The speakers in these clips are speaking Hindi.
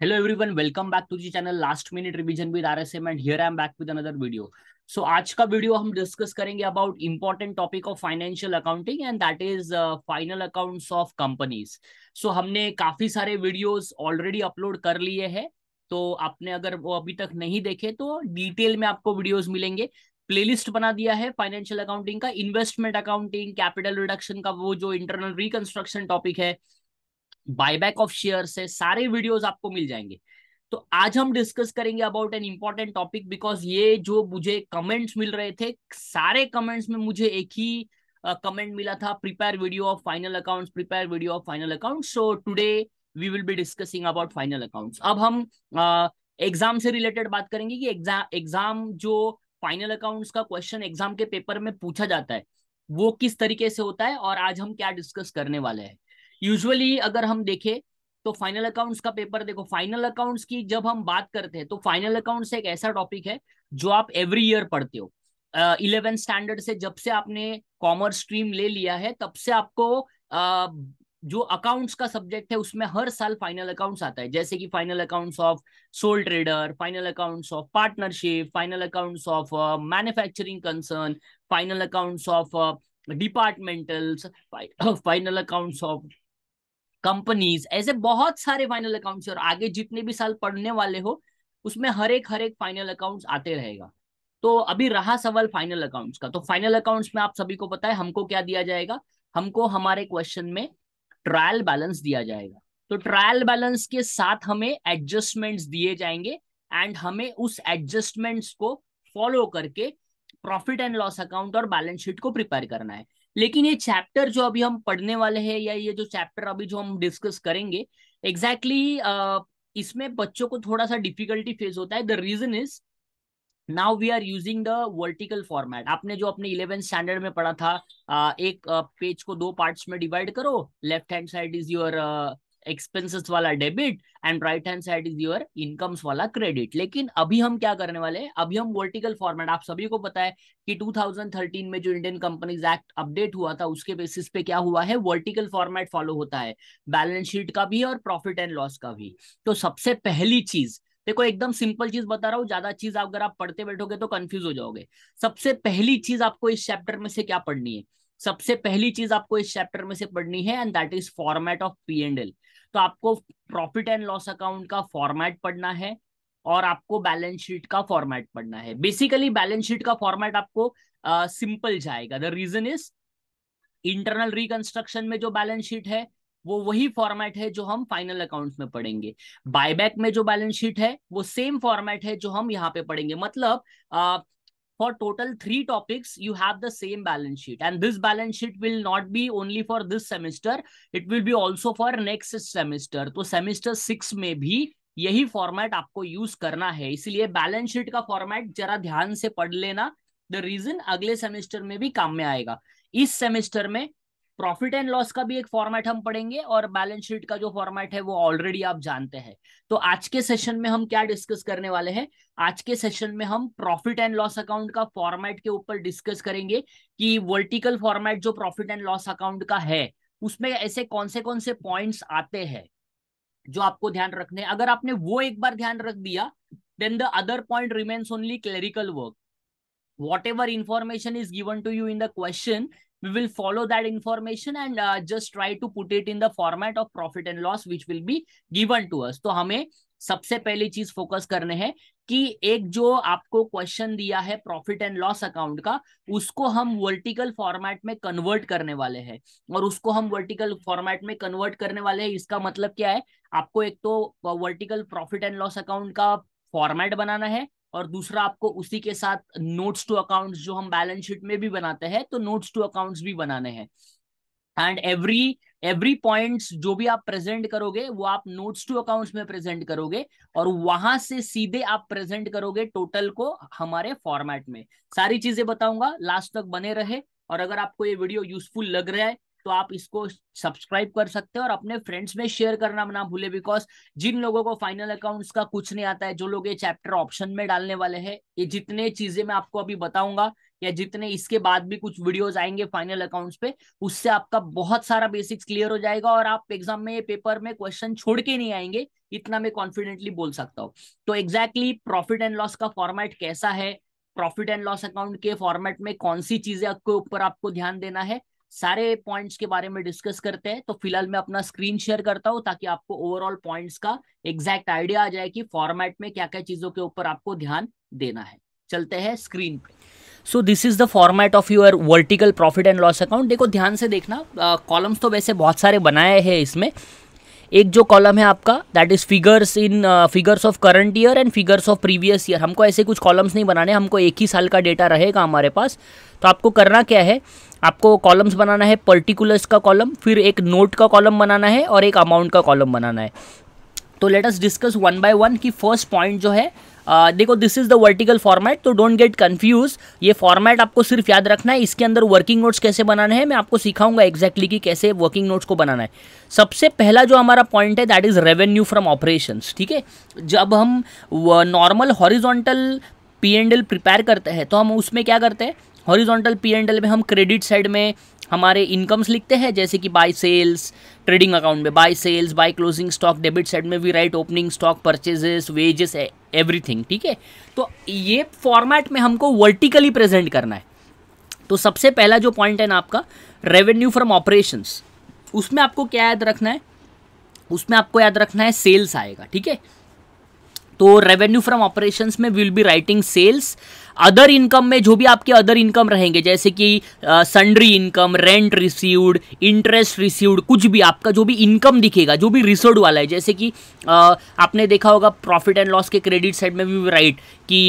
Hello everyone welcome back to G channel last minute revision with RSM and here I am back with another video so आज का वीडियो हम डिस्कस करेंगे about important topic of financial accounting and that is final accounts of companies so हमने काफी सारे वीडियोस ऑलरेडी अपलोड कर लिए है तो आपने अगर वो अभी तक नहीं देखे तो डिटेल में आपको वीडियोज मिलेंगे प्लेलिस्ट बना दिया है फाइनेंशियल अकाउंटिंग का इन्वेस्टमेंट अकाउंटिंग कैपिटल रिडक्शन का वो जो इंटरनल रिकंस्ट्रक्शन टॉपिक है बायबैक ऑफ शेयर है सारे वीडियोज आपको मिल जाएंगे तो आज हम डिस्कस करेंगे about an important topic because ये जो मुझे कमेंट्स मिल रहे थे सारे कमेंट्स में मुझे एक ही कमेंट uh, मिला था prepare video of final accounts prepare video of final account so today we will be discussing about final accounts अब हम एग्जाम uh, से रिलेटेड बात करेंगे कि एग्जाम एग्जाम जो फाइनल अकाउंट्स का क्वेश्चन एग्जाम के पेपर में पूछा जाता है वो किस तरीके से होता है और आज हम क्या डिस्कस करने वाले हैं यूजुअली अगर हम देखें तो फाइनल अकाउंट्स का पेपर देखो फाइनल अकाउंट्स की जब हम बात करते हैं तो फाइनल अकाउंट्स एक ऐसा टॉपिक है जो आप एवरी ईयर पढ़ते हो इलेवेंथ uh, स्टैंडर्ड से जब से आपने कॉमर्स स्ट्रीम ले लिया है तब से आपको uh, जो अकाउंट्स का सब्जेक्ट है उसमें हर साल फाइनल अकाउंट्स आता है जैसे कि final accounts of sole trader final accounts of partnership final accounts of manufacturing concern final accounts of departmentals final accounts of companies ऐसे बहुत सारे फाइनल अकाउंट्स और आगे जितने भी साल पढ़ने वाले हो उसमें हर एक हर एक फाइनल अकाउंट्स आते रहेगा तो अभी रहा सवाल फाइनल अकाउंट्स का तो फाइनल अकाउंट्स में आप सभी को पता है हमको क्या दिया जाएगा हमको हमारे क्वेश्चन में ट्रायल बैलेंस दिया जाएगा तो ट्रायल बैलेंस के साथ हमें एडजस्टमेंट्स दिए जाएंगे एंड हमें उस एडजस्टमेंट्स को फॉलो करके प्रॉफिट एंड लॉस अकाउंट और बैलेंस शीट को प्रिपेयर करना है लेकिन ये चैप्टर जो अभी हम पढ़ने वाले हैं या ये जो चैप्टर अभी जो हम डिस्कस करेंगे एग्जैक्टली exactly, uh, इसमें बच्चों को थोड़ा सा डिफिकल्टी फेस होता है the reason is now we are using the vertical format आपने जो अपने इलेवेंथ स्टैंडर्ड में पढ़ा था uh, एक पेज uh, को दो पार्ट्स में डिवाइड करो left hand side is your expenses वाला debit and right hand side is your incomes वाला क्रेडिट लेकिन अभी हम क्या करने वाले हैं अभी हम वर्टिकल फॉर्मेट आप सभी को पता है कि 2013 में जो इंडियन कंपनीज एक्ट अपडेट हुआ था उसके बेसिस पे क्या हुआ है वर्टिकल फॉर्मेट फॉलो होता है बैलेंस शीट का भी और प्रॉफिट एंड लॉस का भी तो सबसे पहली चीज देखो एकदम सिंपल चीज बता रहा हूँ ज्यादा चीज अगर आप पढ़ते बैठोगे तो कंफ्यूज हो जाओगे सबसे पहली चीज आपको इस चैप्टर में से क्या पढ़नी है सबसे पहली चीज आपको इस चैप्टर में से पढ़नी है and that is format of P and L तो आपको प्रॉफिट एंड लॉस अकाउंट का फॉर्मेट पढ़ना है और आपको बैलेंस शीट का फॉर्मेट पढ़ना है बेसिकली बैलेंस शीट का फॉर्मेट आपको सिंपल uh, जाएगा the reason is internal reconstruction में जो बैलेंस शीट है वो वही फॉर्मेट है जो हम फाइनल अकाउंट्स में पढ़ेंगे बायबैक में जो बैलेंस शीट है वो सेम फॉर्मेट है जो हम यहाँ पे पढ़ेंगे मतलब for total three topics, you have the same balance sheet. And this balance sheet will not be only for this semester. It will be also for next semester. to semester 6 mein bhi yahi format aapko use karna hai isliye balance sheet ka format zara dhyan se pad lena the reason agle semester mein bhi kaam mein aayega इस सेमेस्टर में प्रॉफिट एंड लॉस का भी एक फॉर्मेट हम पढ़ेंगे और बैलेंस शीट का जो फॉर्मेट है वो ऑलरेडी आप जानते हैं तो आज के सेशन में हम क्या डिस्कस करने वाले हैं आज के सेशन में हम प्रॉफिट एंड लॉस अकाउंट का फॉर्मेट के ऊपर डिस्कस करेंगे कि वर्टिकल फॉर्मेट जो प्रॉफिट एंड लॉस अकाउंट का है उसमें ऐसे कौन से कौन से पॉइंट्स आते हैं जो आपको ध्यान रखने अगर आपने वो एक बार ध्यान रख दिया then the other point remains only clerical work whatever information is given to you in the question we will follow that information and uh, just try to put it in the format of profit and loss which will be given to us तो हमें सबसे पहली चीज फोकस करने हैं कि एक जो आपको क्वेश्चन दिया है प्रॉफिट एंड लॉस अकाउंट का उसको हम वर्टिकल फॉर्मेट में कन्वर्ट करने वाले हैं और उसको हम वर्टिकल फॉर्मेट में कन्वर्ट करने वाले हैं इसका मतलब क्या है आपको एक तो vertical profit and loss account का फॉर्मेट बनाना है और दूसरा आपको उसी के साथ नोट्स टू अकाउंट्स जो हम बैलेंस शीट में भी बनाते हैं तो नोट्स टू अकाउंट्स भी बनाने हैं एंड एवरी एवरी पॉइंट्स जो भी आप प्रेजेंट करोगे वो आप नोट्स टू अकाउंट्स में प्रेजेंट करोगे और वहां से सीधे आप प्रेजेंट करोगे टोटल को हमारे फॉर्मेट में सारी चीजें बताऊंगा लास्ट तक बने रहे और अगर आपको ये वीडियो यूजफुल लग रहा है तो आप इसको सब्सक्राइब कर सकते हो और अपने फ्रेंड्स में शेयर करना ना भूले बिकॉज जिन लोगों को फाइनल अकाउंट्स का कुछ नहीं आता है जो लोग ये चैप्टर ऑप्शन में डालने वाले हैं ये जितने चीजें मैं आपको अभी बताऊंगा या जितने इसके बाद भी कुछ वीडियोस आएंगे फाइनल अकाउंट्स पे उससे आपका बहुत सारा बेसिक्स क्लियर हो जाएगा और आप एग्जाम में ये पेपर में क्वेश्चन छोड़ के नहीं आएंगे इतना मैं कॉन्फिडेंटली बोल सकता हूँ तो एग्जैक्टली प्रॉफिट एंड लॉस का फॉर्मेट कैसा है प्रॉफिट एंड लॉस अकाउंट के फॉर्मेट में कौन सी चीजें आपके ऊपर आपको ध्यान देना है सारे पॉइंट्स के बारे में डिस्कस करते हैं तो फिलहाल मैं अपना स्क्रीन शेयर करता हूँ ताकि आपको ओवरऑल पॉइंट्स का एग्जैक्ट आइडिया आ जाए कि फॉर्मेट में क्या क्या चीजों के ऊपर आपको ध्यान देना है चलते हैं स्क्रीन पे so this is the format of your vertical profit and loss account देखो ध्यान से देखना कॉलम्स uh, तो वैसे बहुत सारे बनाए हैं इसमें एक जो कॉलम है आपका that is figures in figures of current year and figures of previous year हमको ऐसे कुछ कॉलम्स नहीं बनाने हमको एक ही साल का डेटा रहेगा हमारे पास तो आपको करना क्या है आपको कॉलम्स बनाना है पर्टिकुलर्स का कॉलम फिर एक नोट का कॉलम बनाना है और एक अमाउंट का कॉलम बनाना है तो let us discuss one by one की फर्स्ट पॉइंट जो है आ, देखो this is the vertical format तो डोंट गेट कन्फ्यूज ये फॉर्मेट आपको सिर्फ याद रखना है इसके अंदर वर्किंग नोट्स कैसे बनाने हैं मैं आपको सिखाऊंगा exactly कि कैसे वर्किंग नोट्स को बनाना है सबसे पहला जो हमारा पॉइंट है that is revenue from operations ठीक है जब हम normal horizontal P and L prepare करते हैं तो हम उसमें क्या करते हैं हॉरिजॉन्टल पी एंड एल में हम क्रेडिट साइड में हमारे इनकम्स लिखते हैं जैसे कि बाय सेल्स ट्रेडिंग अकाउंट में by sales by closing stock debit side में we write opening stock purchases wages everything ठीक है तो ये फॉर्मेट में हमको वर्टिकली प्रेजेंट करना है तो सबसे पहला जो पॉइंट है ना आपका रेवेन्यू फ्रॉम ऑपरेशंस उसमें आपको क्या याद रखना है उसमें आपको याद रखना है सेल्स आएगा ठीक है तो रेवेन्यू फ्रॉम ऑपरेशंस में will be writing sales other income में जो भी आपके अदर इनकम रहेंगे जैसे कि sundry income rent received interest received कुछ भी आपका जो भी इनकम दिखेगा जो भी रिसोर्ड वाला है जैसे कि uh, आपने देखा होगा प्रॉफिट एंड लॉस के क्रेडिट साइड में भी राइट कि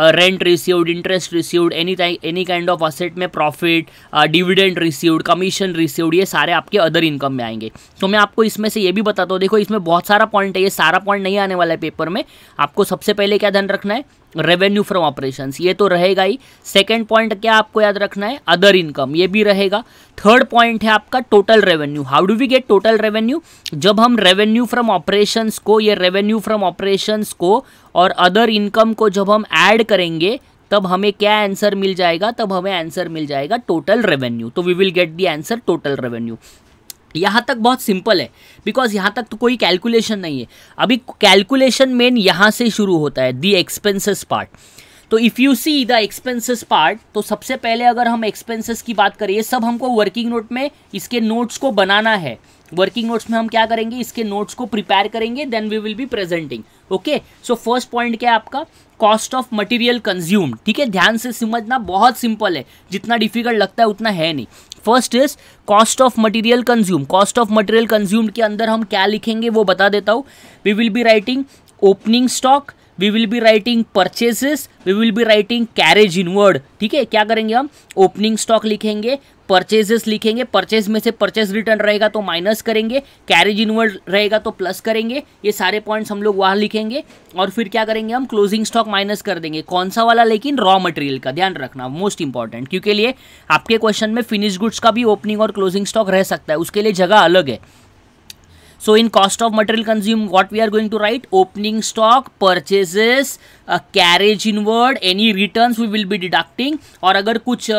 rent received interest received any any kind of asset में profit dividend received commission received ये सारे आपके अदर इनकम में आएंगे तो मैं आपको इसमें से ये भी बताता हूँ देखो इसमें बहुत सारा पॉइंट है ये सारा पॉइंट नहीं आने वाला है पेपर में आपको सबसे पहले क्या ध्यान रखना है रेवेन्यू फ्रॉम ऑपरेशंस ये तो रहेगा ही सेकेंड पॉइंट क्या आपको याद रखना है अदर इनकम ये भी रहेगा थर्ड पॉइंट है आपका total revenue how do we get total revenue जब हम रेवेन्यू फ्रॉम ऑपरेशंस को ये रेवेन्यू फ्रॉम ऑपरेशंस को और अदर इनकम को जब हम ऐड करेंगे तब हमें क्या आंसर मिल जाएगा तब हमें आंसर मिल जाएगा टोटल रेवेन्यू तो we will get the answer total revenue यहाँ तक बहुत सिंपल है बिकॉज यहाँ तक तो कोई कैलकुलेशन नहीं है अभी कैलकुलेशन मेन यहाँ से शुरू होता है दी एक्सपेंसेस पार्ट तो if you see the expenses part तो सबसे पहले अगर हम एक्सपेंसेस की बात करें ये सब हमको वर्किंग नोट में इसके नोट्स को बनाना है वर्किंग नोट्स में हम क्या करेंगे इसके नोट्स को प्रिपेयर करेंगे then we will be presenting okay so first point क्या है आपका कॉस्ट ऑफ मटेरियल कंज्यूम ठीक है ध्यान से समझना बहुत सिंपल है जितना डिफिकल्ट लगता है उतना है नहीं first is cost of material consume cost of material consumed के अंदर हम क्या लिखेंगे वो बता देता हूँ we will be writing opening stock we will be writing purchases we will be writing carriage inward ठीक है क्या करेंगे हम ओपनिंग स्टॉक लिखेंगे परचेजेस लिखेंगे परचेज में से परचेज रिटर्न रहेगा तो माइनस करेंगे कैरेज इनवर्ड रहेगा तो प्लस करेंगे ये सारे पॉइंट्स हम लोग वहाँ लिखेंगे और फिर क्या करेंगे हम क्लोजिंग स्टॉक माइनस कर देंगे कौन सा वाला लेकिन रॉ मटेरियल का ध्यान रखना मोस्ट इंपॉर्टेंट क्योंकि लिए आपके क्वेश्चन में फिनिश गुड्स का भी ओपनिंग और क्लोजिंग स्टॉक रह सकता है उसके लिए जगह अलग है so in cost of material consume what we are going to write opening stock purchases carriage inward any return we will be deducting और अगर कुछ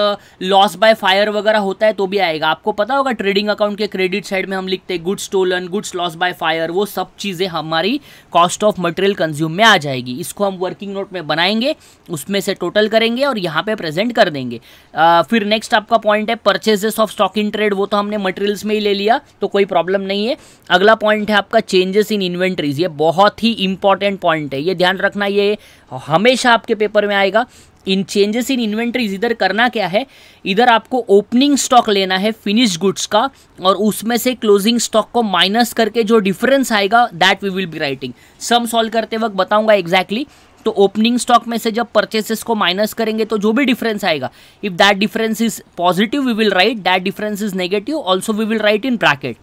लॉस बाय फायर वगैरह होता है तो भी आएगा आपको पता होगा ट्रेडिंग अकाउंट के क्रेडिट साइड में हम लिखते हैं goods stolen goods loss by fire वो सब चीज़ें हमारी कॉस्ट ऑफ मटेरियल कंज्यूम में आ जाएगी इसको हम वर्किंग नोट में बनाएंगे उसमें से टोटल करेंगे और यहाँ पे प्रेजेंट कर देंगे uh, फिर नेक्स्ट आपका पॉइंट है purchases of stock in trade वो तो हमने मटेरियल्स में ही ले लिया तो कोई प्रॉब्लम नहीं है अगला अगला पॉइंट है आपका चेंजेस इन इन्वेंट्रीज ये बहुत ही इंपॉर्टेंट पॉइंट है ये ध्यान रखना ये हमेशा आपके पेपर में आएगा इन चेंजेस इन इन्वेंट्रीज इधर करना क्या है इधर आपको ओपनिंग स्टॉक लेना है फिनिश गुड्स का और उसमें से क्लोजिंग स्टॉक को माइनस करके जो डिफरेंस आएगा that we will be writing some solve करते वक्त बताऊंगा एग्जैक्टली exactly, तो ओपनिंग स्टॉक में से जब परचेसेस को माइनस करेंगे तो जो भी डिफरेंस आएगा if that difference is positive we will write that difference is negative also we will write in bracket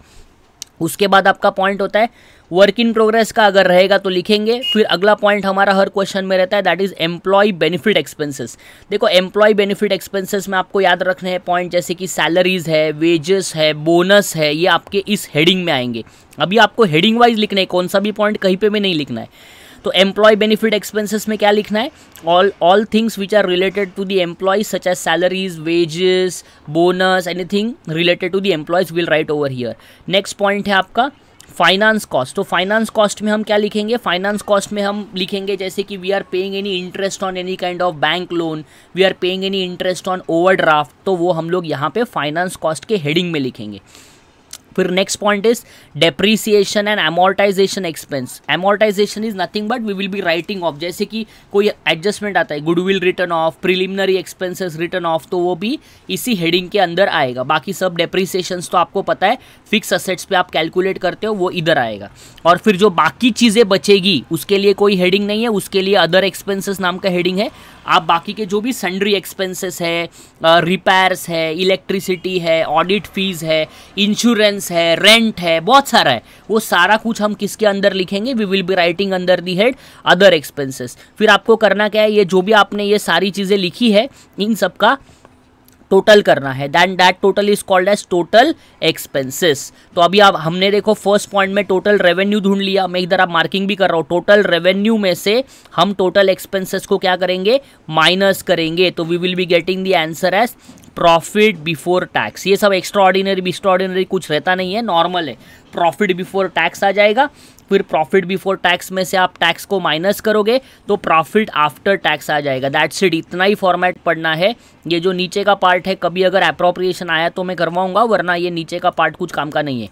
उसके बाद आपका पॉइंट होता है वर्क इन प्रोग्रेस का अगर रहेगा तो लिखेंगे फिर अगला पॉइंट हमारा हर क्वेश्चन में रहता है that is employee benefit expenses देखो एम्प्लॉय बेनिफिट एक्सपेंसेस में आपको याद रखने हैं पॉइंट जैसे कि सैलरीज है वेजेस है बोनस है ये आपके इस हेडिंग में आएंगे अभी आपको हेडिंग वाइज लिखना है कौन सा भी पॉइंट कहीं पे भी नहीं लिखना है तो एम्प्लॉय बेनिफिट एक्सपेंसेस में क्या लिखना है all all things which are related to the employees such as salaries wages bonus anything related to the employees will write over here next point है आपका फाइनेंस कॉस्ट तो फाइनेंस कॉस्ट में हम क्या लिखेंगे फाइनेंस कॉस्ट में हम लिखेंगे जैसे कि we are paying any interest on any kind of bank loan we are paying any interest on overdraft तो वो हम लोग यहाँ पे फाइनेंस कॉस्ट के हेडिंग में लिखेंगे फिर next point is depreciation and amortisation expense amortisation is nothing but we will be writing off जैसे कि कोई एडजस्टमेंट आता है goodwill written off preliminary expenses written off तो वो भी इसी हेडिंग के अंदर आएगा बाकी सब डेप्रिसिएशन तो आपको पता है फिक्स असेट्स पे आप कैलकुलेट करते हो वो इधर आएगा और फिर जो बाकी चीज़ें बचेगी उसके लिए कोई हेडिंग नहीं है उसके लिए अदर एक्सपेंसेस नाम का हेडिंग है आप बाकी के जो भी सन्ड्री एक्सपेंसेस है रिपेयर्स है इलेक्ट्रिसिटी है ऑडिट फीस है इंश्योरेंस है रेंट है बहुत सारा है वो सारा कुछ हम किसके अंदर लिखेंगे वी विल बी राइटिंग अंदर दी हेड अदर एक्सपेंसेस फिर आपको करना क्या है ये जो भी आपने ये सारी चीज़ें लिखी है इन सब का टोटल करना है then that total is called as total expenses तो अभी आप हमने देखो फर्स्ट पॉइंट में टोटल रेवेन्यू ढूंढ लिया मैं इधर आप मार्किंग भी कर रहा हूँ टोटल रेवेन्यू में से हम टोटल एक्सपेंसेस को क्या करेंगे माइनस करेंगे तो we will be getting the answer as profit before tax ये सब एक्स्ट्रा ऑर्डिनरी एक्स्ट्रा ऑर्डिनरी कुछ रहता नहीं है नॉर्मल है प्रॉफिट बिफोर टैक्स आ जाएगा फिर प्रॉफिट बिफोर टैक्स में से आप टैक्स को माइनस करोगे तो प्रॉफिट आफ्टर टैक्स आ जाएगा दैट्स इट इतना ही फॉर्मेट पढ़ना है ये जो नीचे का पार्ट है कभी अगर अप्रोप्रिएशन आया तो मैं करवाऊंगा वरना ये नीचे का पार्ट कुछ काम का नहीं है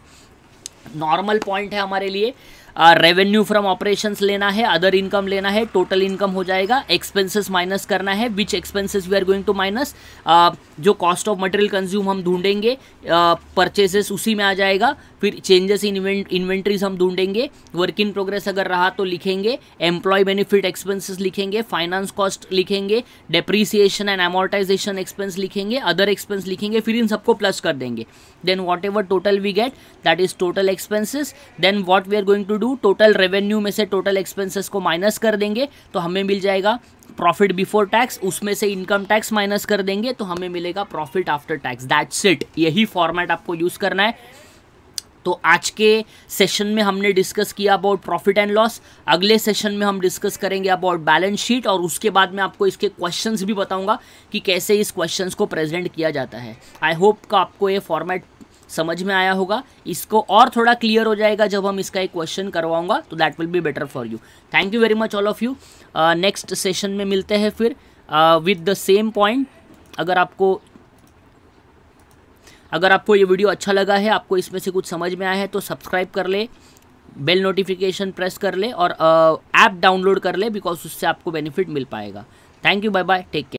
नॉर्मल पॉइंट है हमारे लिए रेवेन्यू फ्रॉम ऑपरेशंस लेना है अदर इनकम लेना है टोटल इनकम हो जाएगा एक्सपेंसेस माइनस करना है which expenses we are going to minus जो कॉस्ट ऑफ मटेरियल कंज्यूम हम ढूंढेंगे uh, उसी में आ जाएगा फिर चेंजेस इन इन्वेंट्रीज हम ढूंढेंगे वर्क इन प्रोग्रेस अगर रहा तो लिखेंगे एम्प्लॉय बेनिफिट एक्सपेंसेस लिखेंगे फाइनेंस कॉस्ट लिखेंगे डेप्रिसिएशन एंड एमोर्टाइजेशन एक्सपेंस लिखेंगे अदर एक्सपेंस लिखेंगे फिर इन सबको प्लस कर देंगे then whatever total we get that is total expenses then what we are going to do total revenue में से टोटल एक्सपेंसेस को माइनस कर देंगे तो हमें मिल जाएगा प्रॉफिट बिफोर टैक्स उसमें से इनकम टैक्स माइनस कर देंगे तो हमें मिलेगा profit after tax that's it यही फॉर्मेट आपको यूज़ करना है तो आज के सेशन में हमने डिस्कस किया अबाउट प्रॉफिट एंड लॉस अगले सेशन में हम डिस्कस करेंगे अबाउट बैलेंस शीट और उसके बाद में आपको इसके क्वेश्चंस भी बताऊंगा कि कैसे इस क्वेश्चंस को प्रेजेंट किया जाता है आई होप का आपको ये फॉर्मेट समझ में आया होगा इसको और थोड़ा क्लियर हो जाएगा जब हम इसका एक क्वेश्चन करवाऊंगा तो that will be better for you thank you very much all of you next session में मिलते हैं फिर विद द सेम पॉइंट अगर आपको अगर आपको ये वीडियो अच्छा लगा है आपको इसमें से कुछ समझ में आया है तो सब्सक्राइब कर ले बेल नोटिफिकेशन प्रेस कर ले और ऐप uh, डाउनलोड कर ले बिकॉज उससे आपको बेनिफिट मिल पाएगा thank you bye bye take care